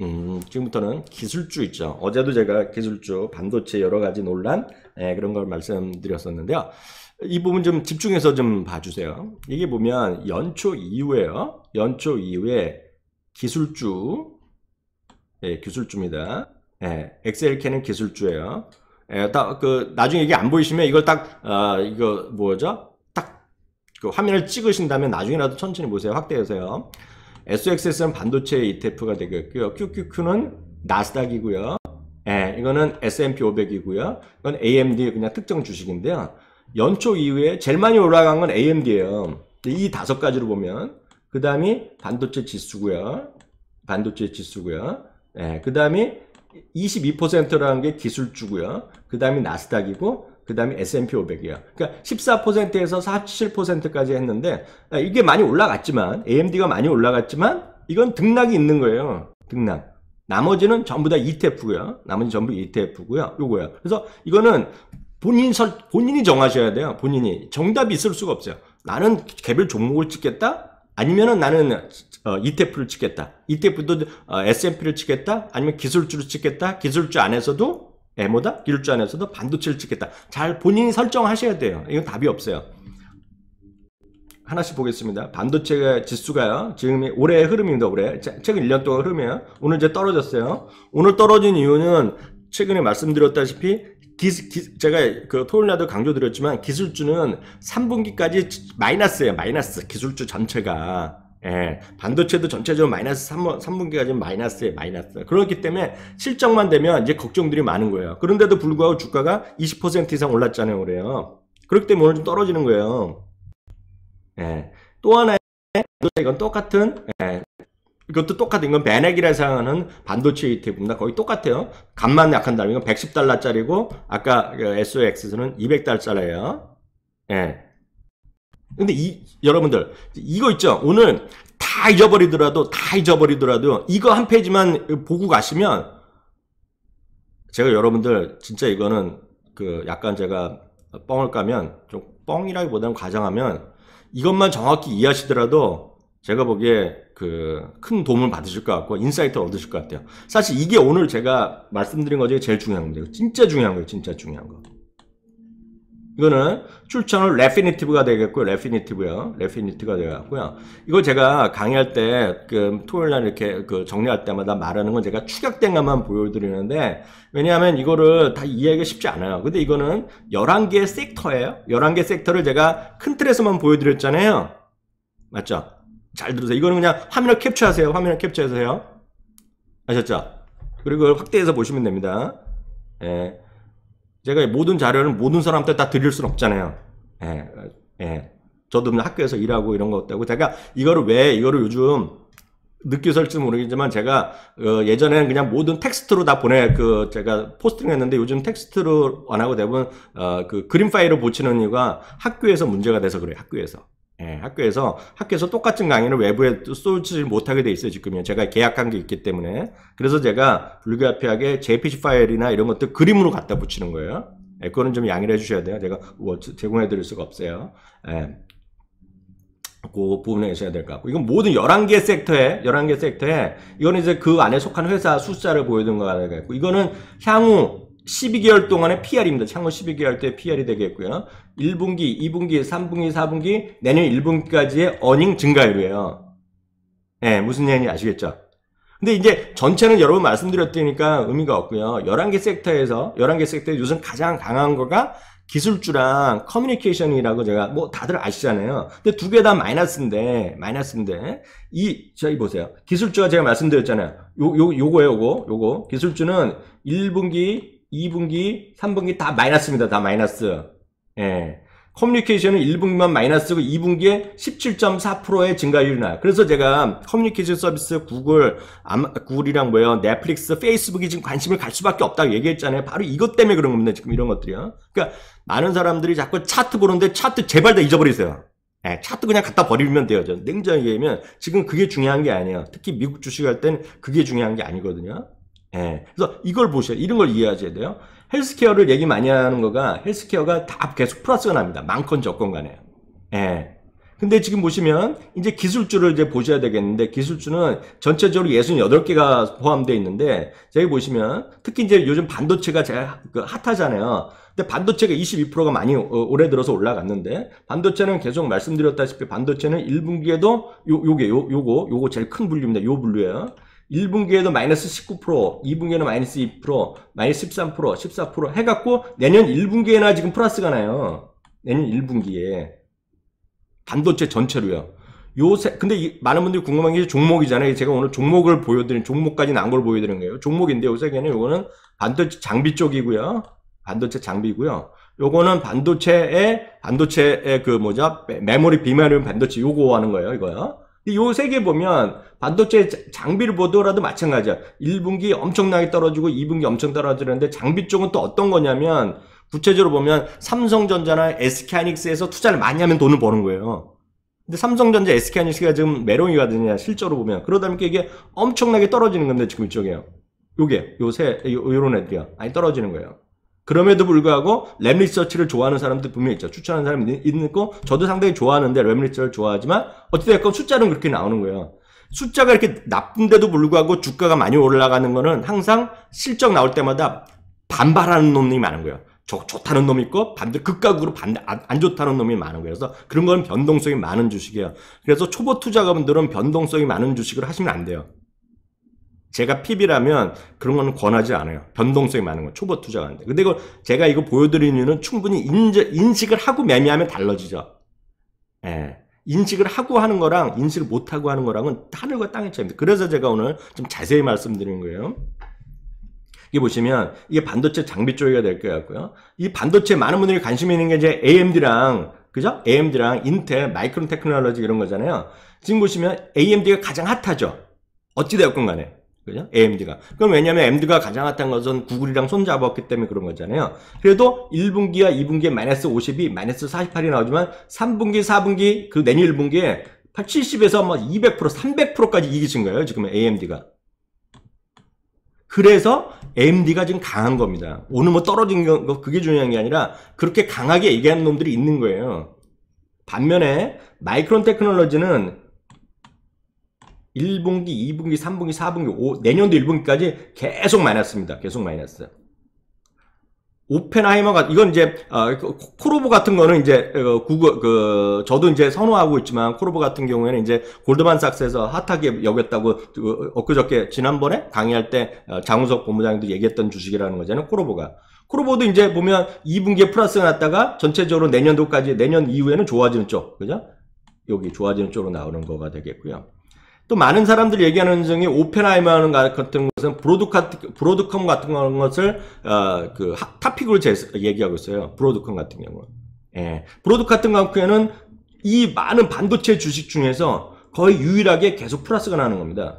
음, 지금부터는 기술주 있죠. 어제도 제가 기술주, 반도체 여러 가지 논란 예, 그런 걸 말씀드렸었는데요. 이 부분 좀 집중해서 좀 봐주세요. 이게 보면 연초 이후에요. 연초 이후에 기술주, 예, 기술주입니다. 예, 엑셀캔은 기술주예요. 예, 딱그 나중에 이게 안 보이시면 이걸 딱 어, 이거 뭐죠? 딱그 화면을 찍으신 다면 나중에라도 천천히 보세요. 확대해세요 SXS는 반도체 ETF가 되겠고요. QQQ는 나스닥이고요. 예, 이거는 S&P 500이고요. 이건 AMD 그냥 특정 주식인데요. 연초 이후에 제일 많이 올라간 건 AMD예요. 이 다섯 가지로 보면 그 다음이 반도체 지수고요. 반도체 지수고요. 예, 그 다음이 22%라는 게 기술주고요. 그 다음이 나스닥이고 그 다음에 S&P 500이야. 그러니까 14%에서 47%까지 했는데 아, 이게 많이 올라갔지만 AMD가 많이 올라갔지만 이건 등락이 있는 거예요. 등락. 나머지는 전부 다 ETF고요. 나머지 전부 ETF고요. 요거야. 그래서 이거는 본인 설, 본인이 정하셔야 돼요. 본인이 정답이 있을 수가 없어요. 나는 개별 종목을 찍겠다. 아니면은 나는 어, ETF를 찍겠다. ETF도 어, S&P를 찍겠다. 아니면 기술주를 찍겠다. 기술주 안에서도 에모다? 기술주 안에서도 반도체를 찍겠다. 잘 본인이 설정하셔야 돼요. 이건 답이 없어요. 하나씩 보겠습니다. 반도체 지수가요. 지금 올해 흐름입니다. 올해 최근 1년 동안 흐름이에요. 오늘 이제 떨어졌어요. 오늘 떨어진 이유는 최근에 말씀드렸다시피 기, 기, 제가 그 토요일 날도 강조드렸지만 기술주는 3분기까지 마이너스예요. 마이너스 기술주 전체가 예, 반도체도 전체적으로 마이너스 3, 3분기가 지금 마이너스에 마이너스. 그렇기 때문에 실적만 되면 이제 걱정들이 많은 거예요. 그런데도 불구하고 주가가 20% 이상 올랐잖아요, 그래요. 그렇기 때문에 오늘 좀 떨어지는 거예요. 예, 또 하나의 이건 똑같은 예, 이것도 똑같은 건 베넥이라 생각하는 반도체 ETF입니다. 거의 똑같아요. 값만약한다음 이건 110달러짜리고 아까 그 SOX는 200달러짜리예요. 예, 근데 이 여러분들 이거 있죠? 오늘 다 잊어버리더라도 다 잊어버리더라도 이거 한 페이지만 보고 가시면 제가 여러분들 진짜 이거는 그 약간 제가 뻥을 까면 좀 뻥이라기보다는 과장하면 이것만 정확히 이해하시더라도 제가 보기에 그 큰 도움을 받으실 것 같고 인사이트를 얻으실 것 같아요. 사실 이게 오늘 제가 말씀드린 것 중에 제일 중요한 겁니다. 진짜 중요한 거예요. 진짜 중요한 거. 이거는 출처는 레피니티브가 되겠고요. 레피니티브요. 레피니티브가 되겠고요. 이거 제가 강의할 때그 토요일 날 이렇게 그 정리할 때마다 말하는 건 제가 추격된 것만 보여드리는데 왜냐하면 이거를 다 이해하기 가 쉽지 않아요. 근데 이거는 11개의 섹터예요. 11개 섹터를 제가 큰 틀에서만 보여드렸잖아요. 맞죠? 잘 들으세요. 이거는 그냥 화면을 캡처하세요. 화면을 캡처하세요. 아셨죠? 그리고 확대해서 보시면 됩니다. 예. 제가 모든 자료를 모든 사람한테 다 드릴 수는 없잖아요. 예, 예. 저도 학교에서 일하고 이런 것 때문에 제가 이거를 왜 이거를 요즘 느끼설지 모르겠지만 제가 어, 예전에는 그냥 모든 텍스트로 다 보내 그 제가 포스팅 했는데 요즘 텍스트로 안 하고 대부분 어, 그 그림 파일을붙이는 이유가 학교에서 문제가 돼서 그래요 학교에서 예, 학교에서 학교에서 똑같은 강의를 외부에 쏠지 못하게 돼 있어요 지금요. 제가 계약한 게 있기 때문에 그래서 제가 불가피하게 JPG 파일이나 이런 것들 그림으로 갖다 붙이는 거예요. 예, 그거는 좀 양해를 해주셔야 돼요. 제가 뭐 제공해 드릴 수가 없어요. 예. 그 부분에 있어야 될 것 같고 이건 모든 11개 섹터에 11개 섹터에 이건 이제 그 안에 속한 회사 숫자를 보여준 거가 되겠고 이거는 향후 12개월 동안의 PR입니다. 창고 12개월 때 PR이 되겠고요. 1분기, 2분기, 3분기, 4분기, 내년 1분기까지의 어닝 증가율이에요. 예, 네, 무슨 얘기인지 아시겠죠? 근데 이제 전체는 여러분 말씀드렸다니까 의미가 없고요. 11개 섹터에서 11개 섹터에서 요즘 가장 강한 거가 기술주랑 커뮤니케이션이라고 제가 뭐 다들 아시잖아요. 근데 두 개 다 마이너스인데 마이너스인데 이 저기 보세요. 기술주가 제가 말씀드렸잖아요. 요요 요거예요, 요거. 요거. 기술주는 1분기 2분기, 3분기 다 마이너스입니다. 다 마이너스. 예. 커뮤니케이션은 1분기만 마이너스고 2분기에 17.4%의 증가율이 나요. 그래서 제가 커뮤니케이션 서비스 구글, 구글이랑 뭐예요? 넷플릭스, 페이스북이 지금 관심을 갈 수밖에 없다고 얘기했잖아요. 바로 이것 때문에 그런 겁니다. 지금 이런 것들이요. 그러니까 많은 사람들이 자꾸 차트 보는데 차트 제발 다 잊어버리세요. 네, 차트 그냥 갖다 버리면 돼요. 저 냉정하게 얘기하면 지금 그게 중요한 게 아니에요. 특히 미국 주식할 때는 그게 중요한 게 아니거든요. 예. 그래서 이걸 보셔야 이런 걸 이해하셔야 돼요. 헬스케어를 얘기 많이 하는 거가 헬스케어가 다 계속 플러스가 납니다. 많건 적건 간에. 예. 근데 지금 보시면 이제 기술주를 이제 보셔야 되겠는데 기술주는 전체적으로 68개가 포함되어 있는데 저기 보시면 특히 이제 요즘 반도체가 제일 그 핫하잖아요. 근데 반도체가 22%가 많이 어, 올해 들어서 올라갔는데 반도체는 계속 말씀드렸다시피 반도체는 1분기에도 요 요게 요 요거 요거 제일 큰 분류입니다. 요 분류예요. 1분기에도 마이너스 19%, 2분기에는 마이너스 2%, 마이너스 13%, 14% 해갖고 내년 1분기에나 지금 플러스가 나요. 내년 1분기에. 반도체 전체로요. 요새 근데 이, 많은 분들이 궁금한 게 종목이잖아요. 제가 오늘 종목을 보여드린 종목까지 난 걸 보여드린 거예요. 종목인데 요새는 걔 요거는 반도체 장비 쪽이고요. 반도체 장비고요. 요거는 반도체의 반도체의 그 뭐죠? 메모리 비메모리 반도체 요거 하는 거예요. 이거요. 이세개 보면 반도체 장비를 보더라도 마찬가지야. 1분기 엄청나게 떨어지고 2분기 엄청 떨어지는데 장비 쪽은 또 어떤 거냐면 구체적으로 보면 삼성전자나 SK하이닉스에서 투자를 많이 하면 돈을 버는 거예요. 근데 삼성전자 SK하이닉스가 지금 메롱이거든요. 실제로 보면 그러다 보니까 이게 엄청나게 떨어지는 건데 지금 이쪽에요. 요게 요새 요, 런 애들이야. 아니 떨어지는 거예요. 그럼에도 불구하고 램 리서치를 좋아하는 사람들 분명히 있죠. 추천하는 사람이 있고 저도 상당히 좋아하는데 램 리서치를 좋아하지만 어찌됐건 숫자는 그렇게 나오는 거예요. 숫자가 이렇게 나쁜데도 불구하고 주가가 많이 올라가는 거는 항상 실적 나올 때마다 반발하는 놈이 많은 거예요. 좋, 좋다는 놈이 있고 반대 극각으로 반대 안, 안, 좋다는 놈이 많은 거예요. 그래서 그런 건 변동성이 많은 주식이에요. 그래서 초보 투자가분들은 변동성이 많은 주식을 하시면 안 돼요. 제가 PB라면 그런 거는 권하지 않아요. 변동성이 많은 건 초보 투자가인데. 근데 이걸 제가 이거 보여드리는 이유는 충분히 인지, 인식을 하고 매매하면 달라지죠. 예. 인식을 하고 하는 거랑 인식을 못하고 하는 거랑은 하늘과 땅의 차이입니다. 그래서 제가 오늘 좀 자세히 말씀드리는 거예요. 이게 보시면 이게 반도체 장비 쪽이가 될것 같고요. 이 반도체 많은 분들이 관심 있는 게 이제 AMD랑 그죠? AMD랑 인텔, 마이크론 테크놀로지 이런 거잖아요. 지금 보시면 AMD가 가장 핫하죠. 어찌되었건 간에. 그죠? AMD가. 그럼 왜냐면 AMD가 가장 핫한 것은 구글이랑 손잡았기 때문에 그런 거잖아요. 그래도 1분기와 2분기에 마이너스 5 0이 마이너스 48이 나오지만 3분기, 4분기, 그 내년 1분기에 70에서 200%, 300%까지 이기신 거예요. 지금 AMD가. 그래서 AMD가 지금 강한 겁니다. 오늘 뭐 떨어진 거 그게 중요한 게 아니라 그렇게 강하게 얘기하는 놈들이 있는 거예요. 반면에 마이크론 테크놀로지는 1분기, 2분기, 3분기, 4분기, 5, 내년도 1분기까지 계속 마이너스입니다. 계속 마이너스. 오펜하이머가 이건 이제 어, 코로보 같은 거는 이제 어, 구글 그 저도 이제 선호하고 있지만 코로보 같은 경우에는 이제 골드만삭스에서 핫하게 여겼다고 어, 엊그저께 지난번에 강의할 때 어, 장우석 본부장도 얘기했던 주식이라는 거잖아요 코로보가 코로보도 이제 보면 2분기에 플러스가 났다가 전체적으로 내년도까지 내년 이후에는 좋아지는 쪽 그죠 여기 좋아지는 쪽으로 나오는 거가 되겠고요. 또 많은 사람들이 얘기하는 중에 오펜하이머 같은 것은 브로드카트, 브로드컴 같은 것을 어, 그 하, 픽으로 제, 얘기하고 있어요. 브로드컴 같은 경우. 예. 브로드카트 같은 경는이 많은 반도체 주식 중에서 거의 유일하게 계속 플러스가 나는 겁니다.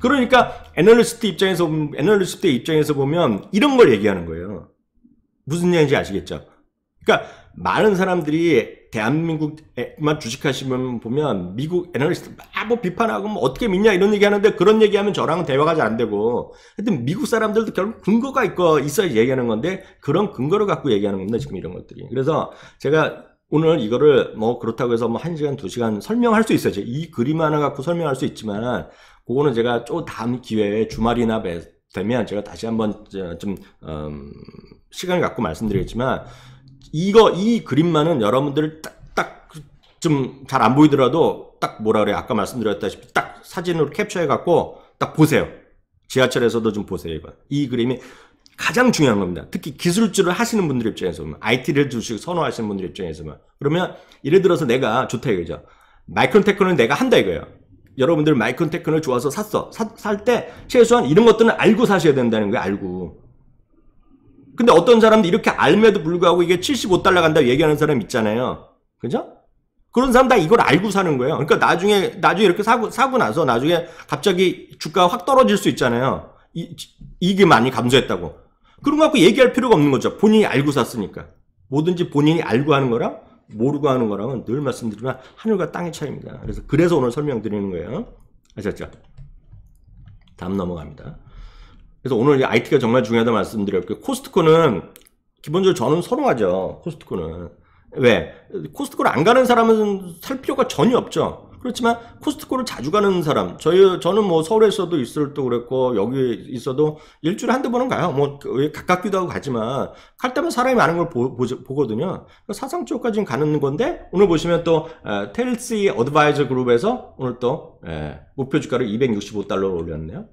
그러니까 애널리스트 입장에서 애널리스트 입장에서 보면 이런 걸 얘기하는 거예요. 무슨 얘기인지 아시겠죠? 그러니까 많은 사람들이 대한민국만 에 주식하시면 보면 미국 애널리스트 막 뭐 비판하고 뭐 어떻게 믿냐 이런 얘기하는데 그런 얘기하면 저랑은 대화가 잘 안 되고 하여튼 미국 사람들도 결국 근거가 있고 있어야 얘기하는 건데 그런 근거를 갖고 얘기하는 겁니다 지금 이런 것들이 그래서 제가 오늘 이거를 뭐 그렇다고 해서 뭐한시간두시간 설명할 수 있어요 이 그림 하나 갖고 설명할 수 있지만 그거는 제가 또 다음 기회에 주말이나 되면 제가 다시 한번 좀 음, 시간을 갖고 말씀드리겠지만 이거 이 그림만은 여러분들 딱딱 좀 잘 안 보이더라도 딱 뭐라 그래 아까 말씀드렸다시피 딱 사진으로 캡처해 갖고 딱 보세요. 지하철에서도 좀 보세요 이거. 이 그림이 가장 중요한 겁니다. 특히 기술주를 하시는 분들 입장에서 보면 IT를 주식 선호하시는 분들 입장에서 보면 그러면 예를 들어서 내가 좋다 이거죠. 마이크론 테크는 내가 한다 이거예요. 여러분들 마이크론 테크를 좋아서 샀어. 살 때 최소한 이런 것들은 알고 사셔야 된다는 거예요. 알고. 근데 어떤 사람들 이렇게 알매도 불구하고 이게 75달러 간다고 얘기하는 사람 있잖아요. 그죠? 그런 사람 다 이걸 알고 사는 거예요. 그러니까 나중에, 나중에 이렇게 사고, 사고 나서 나중에 갑자기 주가가 확 떨어질 수 있잖아요. 이, 이익 많이 감소했다고. 그런 거 갖고 얘기할 필요가 없는 거죠. 본인이 알고 샀으니까. 뭐든지 본인이 알고 하는 거랑 모르고 하는 거랑은 늘 말씀드리면 하늘과 땅의 차이입니다. 그래서, 그래서 오늘 설명드리는 거예요. 아셨죠? 다음 넘어갑니다. 그래서 오늘 이 IT가 정말 중요하다 말씀드렸고 그 코스트코는 기본적으로 저는 선호하죠. 코스트코는 왜 코스트코를 안 가는 사람은 살 필요가 전혀 없죠. 그렇지만 코스트코를 자주 가는 사람 저희 저는 뭐 서울에서도 있을 때 그랬고 여기 있어도 일주일에 한두 번은 가요 뭐 가깝기도 하고 가지만 갈때마 사람이 많은 걸 보, 보 거든요 그러니까 사상 쪽까지 는 가는 건데 오늘 보시면 또 에, 텔시 어드바이저 그룹에서 오늘 또 에, 목표 주가를 2 6 5달러 올렸네요